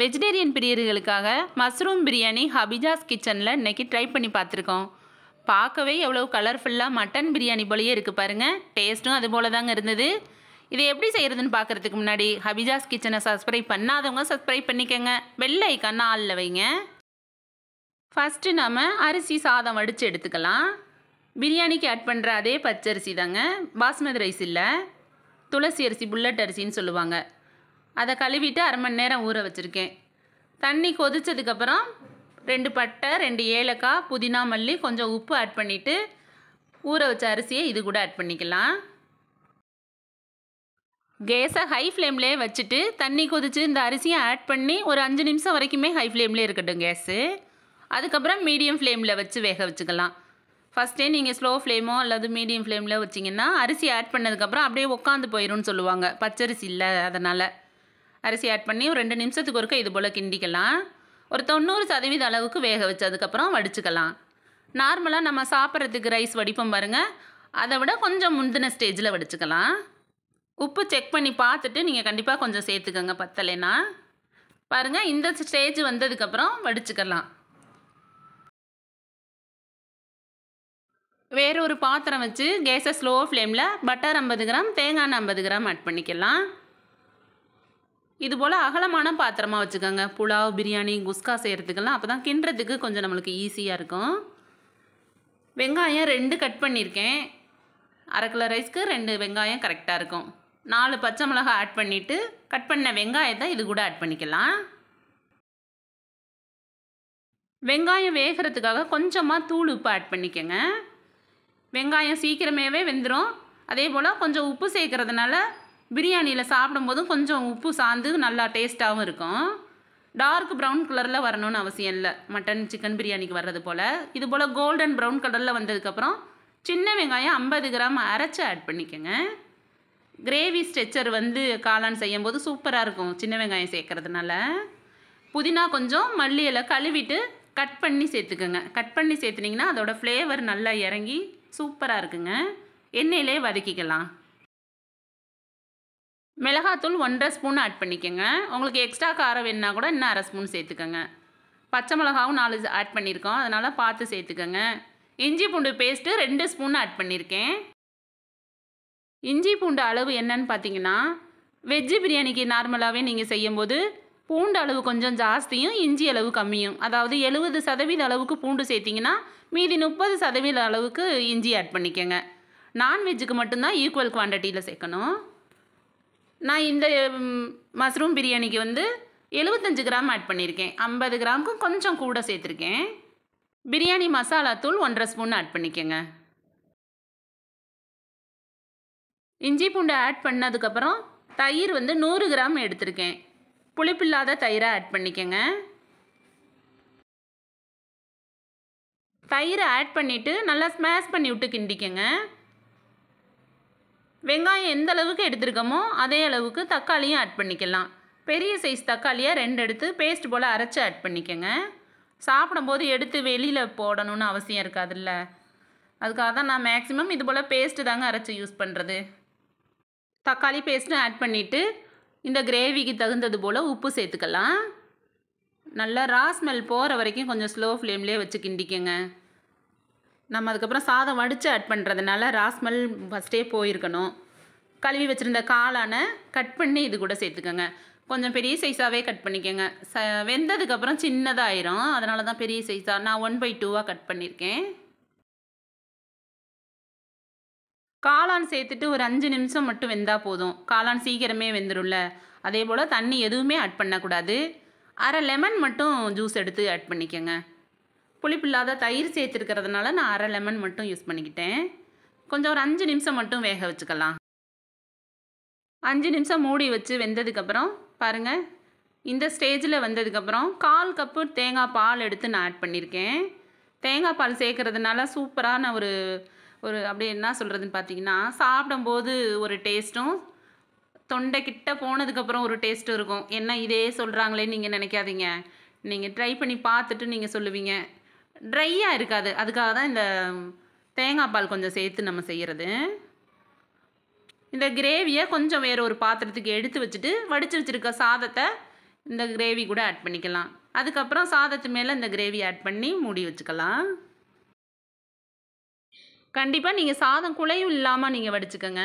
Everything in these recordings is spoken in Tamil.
வெஜிடேரியன் பிரியர்களுக்காக மஷ்ரூம் பிரியாணி ஹபிஜாஸ் கிச்சனில் இன்றைக்கி ட்ரை பண்ணி பார்த்துருக்கோம் பார்க்கவே எவ்வளோ கலர்ஃபுல்லாக மட்டன் பிரியாணி போலயே இருக்குது பாருங்கள் டேஸ்ட்டும் அது போல தாங்க இருந்தது இது எப்படி செய்கிறதுன்னு பார்க்குறதுக்கு முன்னாடி ஹபிஜாஸ் கிச்சனை சப்ஸ்கிரைப் பண்ணாதவங்க சப்ஸ்கிரைப் பண்ணிக்கோங்க பெல் ஐக்கான் ஆளில் வைங்க ஃபஸ்ட்டு நாம் அரிசி சாதம் வடித்து எடுத்துக்கலாம் பிரியாணிக்கு ஆட் பண்ணுற அதே பச்சரிசி தாங்க பாஸ்மதி ரைஸ் இல்லை துளசி அரிசி புல்லட் அரிசின்னு சொல்லுவாங்க அதை கழுவிட்டு அரை மணி நேரம் ஊற வச்சுருக்கேன் தண்ணி கொதித்ததுக்கப்புறம் ரெண்டு பட்டை ரெண்டு ஏலக்காய் புதினா மல்லி கொஞ்சம் உப்பு ஆட் பண்ணிவிட்டு ஊற வச்ச அரிசியை இது கூட ஆட் பண்ணிக்கலாம் கேஸை ஹை ஃப்ளேம்லேயே வச்சுட்டு தண்ணி கொதித்து இந்த அரிசியை ஆட் பண்ணி ஒரு அஞ்சு நிமிஷம் வரைக்குமே ஹை ஃப்ளேம்லேயே இருக்கட்டும் கேஸு அதுக்கப்புறம் மீடியம் ஃப்ளேமில் வச்சு வேக வச்சுக்கலாம் ஃபஸ்ட்டே நீங்கள் ஸ்லோ ஃப்ளேமோ அல்லது மீடியம் ஃப்ளேமில் வச்சிங்கன்னா அரிசி ஆட் பண்ணதுக்கப்புறம் அப்படியே உட்காந்து போயிடும்னு சொல்லுவாங்க பச்சரிசி இல்லை அதனால் அரிசி ஆட் பண்ணி ஒரு ரெண்டு நிமிஷத்துக்கு ஒருக்க இது போல் கிண்டிக்கலாம் ஒரு தொண்ணூறு சதவீத அளவுக்கு வேக வச்சதுக்கப்புறம் வடிச்சுக்கலாம் நார்மலாக நம்ம சாப்பிட்றதுக்கு ரைஸ் வடிப்போம் பாருங்கள் அதை விட கொஞ்சம் முந்தின ஸ்டேஜில் வடிச்சுக்கலாம் உப்பு செக் பண்ணி பார்த்துட்டு நீங்கள் கண்டிப்பாக கொஞ்சம் சேர்த்துக்கோங்க பத்தலைனா பாருங்கள் இந்த ஸ்டேஜ் வந்ததுக்கப்புறம் வடிச்சுக்கலாம் வேறு ஒரு பாத்திரம் வச்சு கேஸை ஸ்லோ ஃப்ளேமில் பட்டர் ஐம்பது கிராம் தேங்காய் ஐம்பது கிராம் ஆட் பண்ணிக்கலாம் இது போல் அகலமான பாத்திரமாக வச்சுக்கோங்க புலாவ் பிரியாணி குஸ்கா செய்கிறதுக்கெல்லாம் அப்போ தான் கிண்டுறதுக்கு கொஞ்சம் நம்மளுக்கு ஈஸியாக இருக்கும் வெங்காயம் ரெண்டு கட் பண்ணியிருக்கேன் அரை கிலோ ரைஸ்க்கு ரெண்டு வெங்காயம் கரெக்டாக இருக்கும் நாலு பச்சை மிளகா ஆட் பண்ணிவிட்டு கட் பண்ண வெங்காயத்தை இது கூட ஆட் பண்ணிக்கலாம் வெங்காயம் வேகிறதுக்காக கொஞ்சமாக தூள் உப்பு ஆட் பண்ணிக்கோங்க வெங்காயம் சீக்கிரமேவே வெந்துடும் அதே போல் கொஞ்சம் உப்பு சேர்க்குறதுனால பிரியாணியில் சாப்பிடும்போதும் கொஞ்சம் உப்பு சார்ந்து நல்லா டேஸ்ட்டாகவும் இருக்கும் டார்க் ப்ரௌன் கலரில் வரணும்னு அவசியம் இல்லை மட்டன் சிக்கன் பிரியாணிக்கு வர்றது போல் இது போல் கோல்டன் ப்ரௌன் கலரில் வந்ததுக்கப்புறம் சின்ன வெங்காயம் ஐம்பது கிராம் அரைச்சி ஆட் பண்ணிக்கோங்க கிரேவி ஸ்ட்ரெச்சர் வந்து காளான் செய்யும்போது சூப்பராக இருக்கும் சின்ன வெங்காயம் சேர்க்கறதுனால புதினா கொஞ்சம் மல்லியில் கழுவிட்டு கட் பண்ணி சேர்த்துக்கோங்க கட் பண்ணி சேர்த்துனிங்கன்னா அதோடய ஃப்ளேவர் நல்லா இறங்கி சூப்பராக இருக்குங்க எண்ணெயிலே வதக்கிக்கலாம் மிளகாத்தூள் ஒன்றரை ஸ்பூன் ஆட் பண்ணிக்கோங்க உங்களுக்கு எக்ஸ்ட்ரா காரம் வேணுன்னா கூட இன்னும் அரை ஸ்பூன் சேர்த்துக்கோங்க பச்சை மிளகாவும் நாலு ஆட் பண்ணியிருக்கோம் அதனால் பார்த்து சேர்த்துக்கோங்க இஞ்சி பூண்டு பேஸ்ட்டு ரெண்டு ஸ்பூன் ஆட் பண்ணியிருக்கேன் இஞ்சி பூண்டு அளவு என்னன்னு பார்த்தீங்கன்னா வெஜ்ஜு பிரியாணிக்கு நார்மலாகவே நீங்கள் செய்யும்போது பூண்டு அளவு கொஞ்சம் ஜாஸ்தியும் இஞ்சி அளவு கம்மியும் அதாவது எழுபது சதவீத அளவுக்கு பூண்டு சேர்த்திங்கன்னா மீதி முப்பது சதவீத அளவுக்கு இஞ்சி ஆட் பண்ணிக்கோங்க நான்வெஜ்ஜுக்கு மட்டும்தான் ஈக்குவல் குவான்டிட்டியில் சேர்க்கணும் நான் இந்த மஷ்ரூம் பிரியாணிக்கு வந்து எழுபத்தஞ்சு கிராம் ஆட் பண்ணியிருக்கேன் ஐம்பது கிராமுக்கும் கொஞ்சம் கூட சேர்த்துருக்கேன் பிரியாணி மசாலா தூள் ஒன்றரை ஸ்பூன் ஆட் பண்ணிக்கோங்க இஞ்சி பூண்டு ஆட் பண்ணதுக்கப்புறம் தயிர் வந்து நூறு கிராம் எடுத்திருக்கேன் புளிப்பில்லாத தயிரை ஆட் பண்ணிக்கோங்க தயிரை ஆட் பண்ணிவிட்டு நல்லா ஸ்மேஷ் பண்ணி விட்டு கிண்டிக்கோங்க வெங்காயம் எந்த அளவுக்கு எடுத்துருக்கோமோ அதே அளவுக்கு தக்காளியும் ஆட் பண்ணிக்கலாம் பெரிய சைஸ் தக்காளியை ரெண்டு எடுத்து பேஸ்ட் போல் அரைச்சி ஆட் பண்ணிக்கோங்க சாப்பிடும்போது எடுத்து வெளியில் போடணும்னு அவசியம் இருக்காதுல்ல அதுக்காக தான் நான் மேக்ஸிமம் இது போல் பேஸ்ட்டு தாங்க அரைச்சி யூஸ் பண்ணுறது தக்காளி பேஸ்ட்டும் ஆட் பண்ணிவிட்டு இந்த கிரேவிக்கு தகுந்தது போல் உப்பு சேர்த்துக்கலாம் நல்லா ரா ஸ்மெல் போகிற வரைக்கும் கொஞ்சம் ஸ்லோ ஃப்ளேம்லேயே வச்சு கிண்டிக்கங்க நம்ம அதுக்கப்புறம் சாதம் வடித்து ஆட் பண்ணுறதுனால ராஸ்மல் ஃபஸ்ட்டே போயிருக்கணும் கழுவி வச்சுருந்த காளான கட் பண்ணி இது கூட சேர்த்துக்கோங்க கொஞ்சம் பெரிய சைஸாகவே கட் பண்ணிக்கோங்க ச வெந்ததுக்கப்புறம் சின்னதாயிரும் அதனால தான் பெரிய சைஸாக நான் ஒன் பை டூவாக கட் பண்ணியிருக்கேன் காளான் சேர்த்துட்டு ஒரு அஞ்சு நிமிஷம் மட்டும் வெந்தால் போதும் காளான் சீக்கிரமே வெந்துடும்ல அதே போல் தண்ணி எதுவுமே ஆட் பண்ணக்கூடாது அரை லெமன் மட்டும் ஜூஸ் எடுத்து ஆட் பண்ணிக்கோங்க புளிப்பில்லாத தயிர் சேர்த்துருக்கிறதுனால நான் அரை லெமன் மட்டும் யூஸ் பண்ணிக்கிட்டேன் கொஞ்சம் ஒரு அஞ்சு நிமிஷம் மட்டும் வேக வச்சுக்கலாம் அஞ்சு நிமிஷம் மூடி வச்சு வெந்ததுக்கப்புறம் பாருங்கள் இந்த ஸ்டேஜில் வந்ததுக்கப்புறம் கால் கப்பு தேங்காய் பால் எடுத்து நான் ஆட் பண்ணியிருக்கேன் தேங்காய் பால் சேர்க்குறதுனால சூப்பரான ஒரு ஒரு அப்படி என்ன சொல்கிறதுன்னு பார்த்தீங்கன்னா சாப்பிடும்போது ஒரு டேஸ்ட்டும் தொண்டை கிட்ட போனதுக்கப்புறம் ஒரு டேஸ்ட்டும் இருக்கும் என்ன இதே சொல்கிறாங்களேன்னு நீங்கள் நினைக்காதீங்க நீங்கள் ட்ரை பண்ணி பார்த்துட்டு நீங்கள் சொல்லுவீங்க ட்ரையாக இருக்காது அதுக்காக தான் இந்த தேங்காய் பால் கொஞ்சம் சேர்த்து நம்ம செய்கிறது இந்த கிரேவியை கொஞ்சம் வேறு ஒரு பாத்திரத்துக்கு எடுத்து வச்சுட்டு வடித்து வச்சுருக்க சாதத்தை இந்த கிரேவி கூட ஆட் பண்ணிக்கலாம் அதுக்கப்புறம் சாதத்து மேலே இந்த கிரேவி ஆட் பண்ணி மூடி வச்சுக்கலாம் கண்டிப்பாக நீங்கள் சாதம் குலையும் இல்லாமல் நீங்கள் வடிச்சுக்கோங்க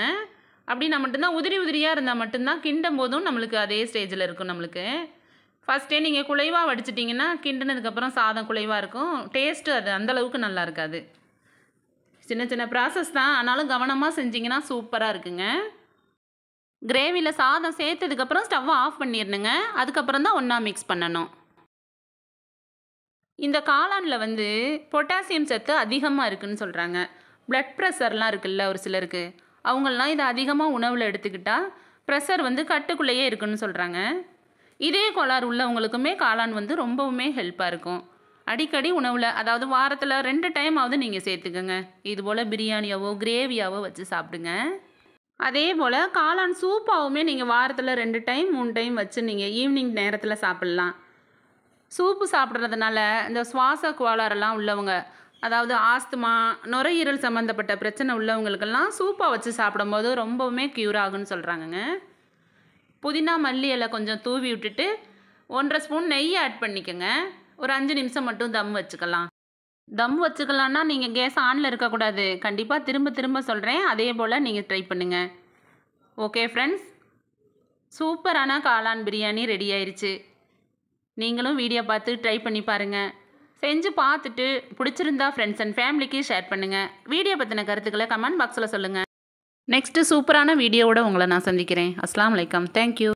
அப்படின்னா மட்டும்தான் உதிரி உதிரியாக இருந்தால் மட்டும்தான் கிண்டும் போதும் நம்மளுக்கு அதே ஸ்டேஜில் இருக்கும் நம்மளுக்கு ஃபஸ்ட்டே நீங்கள் குலைவாக வடிச்சிட்டிங்கன்னா கிண்டினதுக்கப்புறம் சாதம் குலைவாக இருக்கும் டேஸ்ட்டு அது அந்தளவுக்கு நல்லா இருக்காது சின்ன சின்ன ப்ராசஸ் தான் ஆனாலும் கவனமாக செஞ்சிங்கன்னா சூப்பராக இருக்குங்க கிரேவியில் சாதம் சேர்த்ததுக்கப்புறம் ஸ்டவ்வை ஆஃப் பண்ணிடணுங்க அதுக்கப்புறம் தான் ஒன்றா மிக்ஸ் பண்ணணும் இந்த காளானில் வந்து பொட்டாசியம் சத்து அதிகமாக இருக்குதுன்னு சொல்கிறாங்க பிளட் ப்ரெஷர்லாம் இருக்குல்ல ஒரு சிலருக்கு அவங்களாம் இதை அதிகமாக உணவில் எடுத்துக்கிட்டால் ப்ரெஷர் வந்து கட்டுக்குள்ளேயே இருக்குன்னு சொல்கிறாங்க இதே கோளாறு உள்ளவங்களுக்குமே காளான் வந்து ரொம்பவுமே ஹெல்ப்பாக இருக்கும் அடிக்கடி உணவில் அதாவது வாரத்தில் ரெண்டு டைம் நீங்கள் சேர்த்துக்கோங்க இதுபோல் பிரியாணியாவோ கிரேவியாவோ வச்சு சாப்பிடுங்க அதே போல் காளான் சூப்பாகவுமே நீங்கள் வாரத்தில் ரெண்டு டைம் மூணு டைம் வச்சு நீங்கள் ஈவினிங் நேரத்தில் சாப்பிட்லாம் சூப்பு சாப்பிட்றதுனால இந்த சுவாச கோளாறுலாம் உள்ளவங்க அதாவது ஆஸ்துமா நுரையீரல் சம்மந்தப்பட்ட பிரச்சனை உள்ளவங்களுக்கெல்லாம் சூப்பாக வச்சு சாப்பிடும்போது ரொம்பவுமே க்யூர் ஆகுன்னு சொல்கிறாங்கங்க புதினா மல்லி இலை கொஞ்சம் தூவி விட்டுட்டு ஒன்றரை ஸ்பூன் நெய் ஆட் பண்ணிக்கோங்க ஒரு அஞ்சு நிமிஷம் மட்டும் தம் வச்சுக்கலாம் தம் வச்சுக்கலான்னா நீங்கள் கேஸ் ஆனில் இருக்கக்கூடாது கண்டிப்பாக திரும்ப திரும்ப சொல்கிறேன் அதே போல் நீங்கள் ட்ரை பண்ணுங்கள் ஓகே ஃப்ரெண்ட்ஸ் சூப்பரான காளான் பிரியாணி ரெடி ஆயிடுச்சு நீங்களும் வீடியோ பார்த்து ட்ரை பண்ணி பாருங்கள் செஞ்சு பார்த்துட்டு பிடிச்சிருந்தா ஃப்ரெண்ட்ஸ் அண்ட் ஃபேமிலிக்கு ஷேர் பண்ணுங்கள் வீடியோ பற்றின கருத்துக்களை கமெண்ட் பாக்ஸில் சொல்லுங்கள் நெக்ஸ்ட்டு சூப்பரான வீடியோவோட உங்களை நான் சந்திக்கிறேன் அஸ்லாம் வலைக்கம் தேங்க்யூ